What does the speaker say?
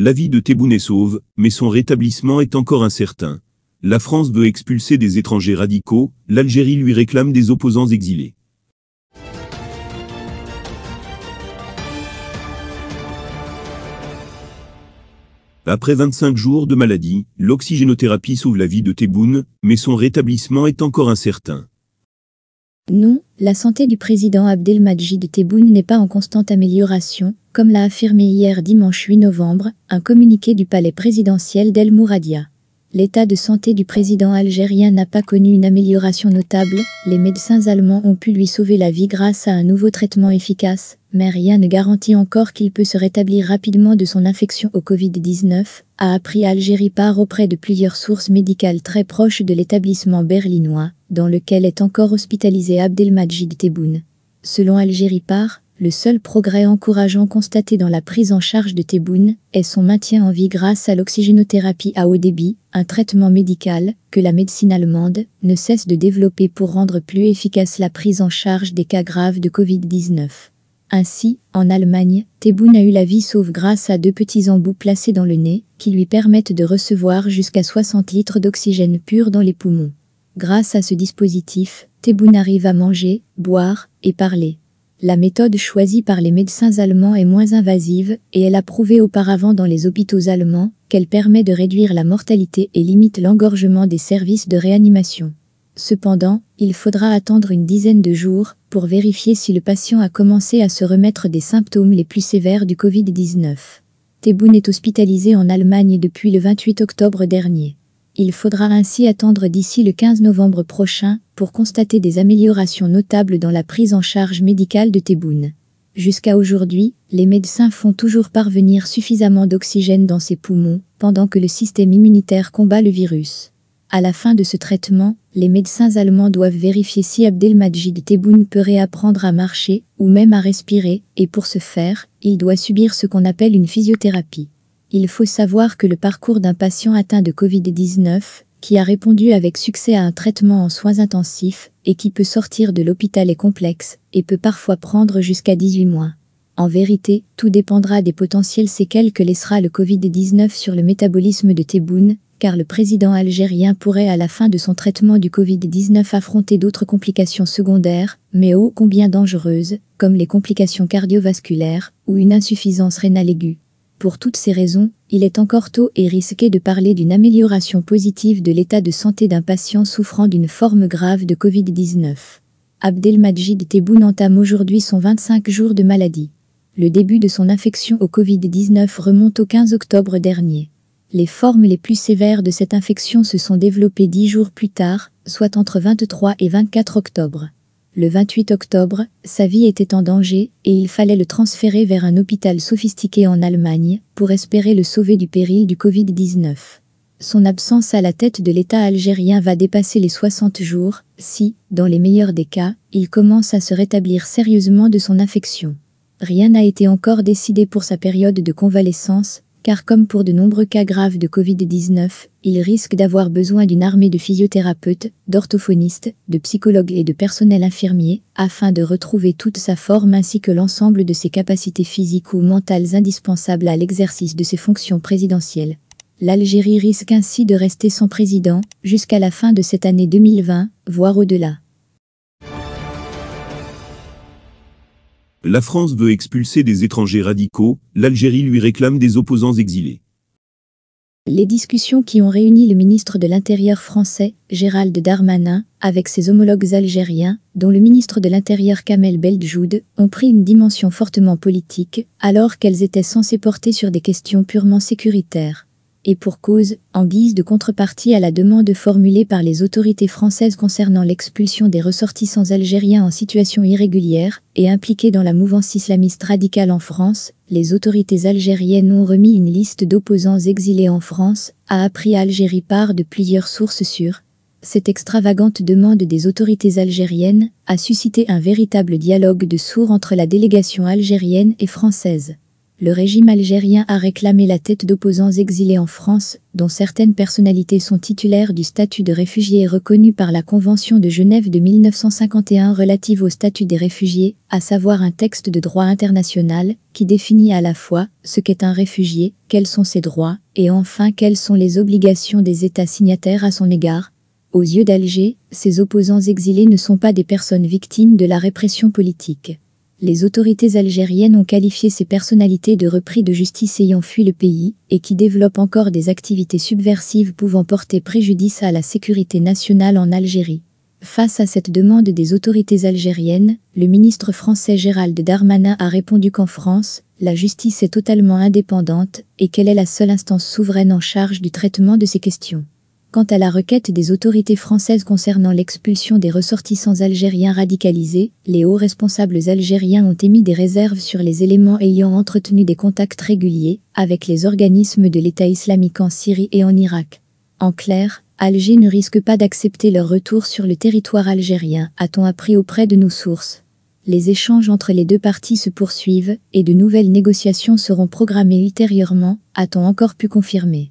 La vie de Tebboune est sauve, mais son rétablissement est encore incertain. La France veut expulser des étrangers radicaux, l'Algérie lui réclame des opposants exilés. Après 25 jours de maladie, l'oxygénothérapie sauve la vie de Tebboune, mais son rétablissement est encore incertain. Non, la santé du président Abdelmajid Tebboune n'est pas en constante amélioration, comme l'a affirmé hier dimanche 8 novembre un communiqué du palais présidentiel d'El Mouradia. L'état de santé du président algérien n'a pas connu une amélioration notable, les médecins allemands ont pu lui sauver la vie grâce à un nouveau traitement efficace, mais rien ne garantit encore qu'il peut se rétablir rapidement de son infection au Covid-19, a appris Algérie par auprès de plusieurs sources médicales très proches de l'établissement berlinois, dans lequel est encore hospitalisé Abdelmajid Tebboune. Selon Algérie par, le seul progrès encourageant constaté dans la prise en charge de Théboune est son maintien en vie grâce à l'oxygénothérapie à haut débit, un traitement médical que la médecine allemande ne cesse de développer pour rendre plus efficace la prise en charge des cas graves de Covid-19. Ainsi, en Allemagne, Théboune a eu la vie sauve grâce à deux petits embouts placés dans le nez qui lui permettent de recevoir jusqu'à 60 litres d'oxygène pur dans les poumons. Grâce à ce dispositif, Théboune arrive à manger, boire et parler. La méthode choisie par les médecins allemands est moins invasive et elle a prouvé auparavant dans les hôpitaux allemands qu'elle permet de réduire la mortalité et limite l'engorgement des services de réanimation. Cependant, il faudra attendre une dizaine de jours pour vérifier si le patient a commencé à se remettre des symptômes les plus sévères du Covid-19. Théboune est hospitalisé en Allemagne depuis le 28 octobre dernier. Il faudra ainsi attendre d'ici le 15 novembre prochain pour constater des améliorations notables dans la prise en charge médicale de Théboune. Jusqu'à aujourd'hui, les médecins font toujours parvenir suffisamment d'oxygène dans ses poumons pendant que le système immunitaire combat le virus. À la fin de ce traitement, les médecins allemands doivent vérifier si Abdelmajid Tebboune peut réapprendre à marcher ou même à respirer, et pour ce faire, il doit subir ce qu'on appelle une physiothérapie. Il faut savoir que le parcours d'un patient atteint de Covid-19, qui a répondu avec succès à un traitement en soins intensifs et qui peut sortir de l'hôpital est complexe et peut parfois prendre jusqu'à 18 mois. En vérité, tout dépendra des potentielles séquelles que laissera le Covid-19 sur le métabolisme de Tebboune, car le président algérien pourrait à la fin de son traitement du Covid-19 affronter d'autres complications secondaires, mais ô combien dangereuses, comme les complications cardiovasculaires ou une insuffisance rénale aiguë. Pour toutes ces raisons, il est encore tôt et risqué de parler d'une amélioration positive de l'état de santé d'un patient souffrant d'une forme grave de Covid-19. Abdelmajid Tebboune entame aujourd'hui son 25 jours de maladie. Le début de son infection au Covid-19 remonte au 15 octobre dernier. Les formes les plus sévères de cette infection se sont développées dix jours plus tard, soit entre 23 et 24 octobre. Le 28 octobre, sa vie était en danger et il fallait le transférer vers un hôpital sophistiqué en Allemagne pour espérer le sauver du péril du Covid-19. Son absence à la tête de l'État algérien va dépasser les 60 jours si, dans les meilleurs des cas, il commence à se rétablir sérieusement de son infection. Rien n'a été encore décidé pour sa période de convalescence, car comme pour de nombreux cas graves de Covid-19, il risque d'avoir besoin d'une armée de physiothérapeutes, d'orthophonistes, de psychologues et de personnel infirmier, afin de retrouver toute sa forme ainsi que l'ensemble de ses capacités physiques ou mentales indispensables à l'exercice de ses fonctions présidentielles. L'Algérie risque ainsi de rester sans président jusqu'à la fin de cette année 2020, voire au-delà. La France veut expulser des étrangers radicaux, l'Algérie lui réclame des opposants exilés. Les discussions qui ont réuni le ministre de l'Intérieur français, Gérald Darmanin, avec ses homologues algériens, dont le ministre de l'Intérieur Kamel Beljoud, ont pris une dimension fortement politique, alors qu'elles étaient censées porter sur des questions purement sécuritaires et pour cause, en guise de contrepartie à la demande formulée par les autorités françaises concernant l'expulsion des ressortissants algériens en situation irrégulière et impliqués dans la mouvance islamiste radicale en France, les autorités algériennes ont remis une liste d'opposants exilés en France, a appris Algérie par de plusieurs sources sûres. Cette extravagante demande des autorités algériennes a suscité un véritable dialogue de sourds entre la délégation algérienne et française le régime algérien a réclamé la tête d'opposants exilés en France, dont certaines personnalités sont titulaires du statut de réfugié reconnu par la Convention de Genève de 1951 relative au statut des réfugiés, à savoir un texte de droit international qui définit à la fois ce qu'est un réfugié, quels sont ses droits, et enfin quelles sont les obligations des États signataires à son égard, aux yeux d'Alger, ces opposants exilés ne sont pas des personnes victimes de la répression politique les autorités algériennes ont qualifié ces personnalités de repris de justice ayant fui le pays et qui développent encore des activités subversives pouvant porter préjudice à la sécurité nationale en Algérie. Face à cette demande des autorités algériennes, le ministre français Gérald Darmanin a répondu qu'en France, la justice est totalement indépendante et qu'elle est la seule instance souveraine en charge du traitement de ces questions quant à la requête des autorités françaises concernant l'expulsion des ressortissants algériens radicalisés, les hauts responsables algériens ont émis des réserves sur les éléments ayant entretenu des contacts réguliers avec les organismes de l'État islamique en Syrie et en Irak. En clair, Alger ne risque pas d'accepter leur retour sur le territoire algérien, a-t-on appris auprès de nos sources. Les échanges entre les deux parties se poursuivent et de nouvelles négociations seront programmées ultérieurement, a-t-on encore pu confirmer.